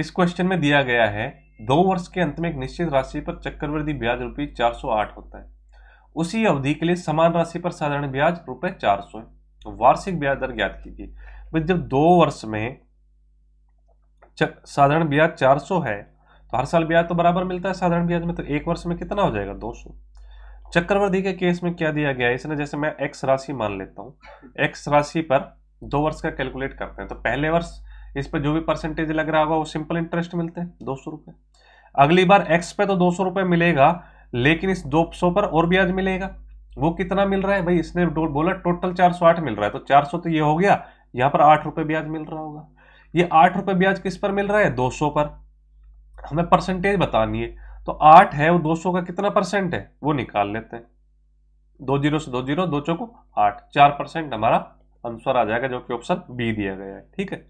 इस क्वेश्चन में दिया गया है दो वर्ष के अंत में एक निश्चित राशि पर चक्रवृद्धि ब्याज रुपये चार होता है उसी अवधि के लिए समान राशि पर साधारण ब्याज रुपये चार सौ तो वार्षिक ब्याज दर ज्ञात कीजिए भाई जब दो वर्ष में साधारण ब्याज चार सौ है तो हर साल ब्याज तो बराबर मिलता है साधारण ब्याज में तो एक वर्ष में कितना हो जाएगा दो चक्रवर्ती के केस में क्या दिया गया है इसने जैसे मैं एक्स राशि मान लेता हूं एक्स राशि पर दो वर्ष का कैलकुलेट करते हैं तो पहले वर्ष इस पर जो भी परसेंटेज लग रहा होगा वो सिंपल इंटरेस्ट मिलते हैं दो सौ रुपए अगली बार एक्स पे तो दो सौ रुपए मिलेगा लेकिन इस दो सौ पर और ब्याज मिलेगा वो कितना मिल रहा है भाई इसने बोला टोटल चार सौ आठ मिल रहा है तो चार सौ तो ये हो गया यहाँ पर आठ रुपए ब्याज मिल रहा होगा ये आठ रुपए ब्याज किस पर मिल रहा है दो सौ पर हमें परसेंटेज बतानी है तो आठ है वो दो सौ का कितना परसेंट है वो निकाल लेते हैं दो जीरो से दो जीरो दो चौको आठ चार परसेंट हमारा आंसर आ जाएगा जो कि ऑप्शन बी दिया गया है ठीक है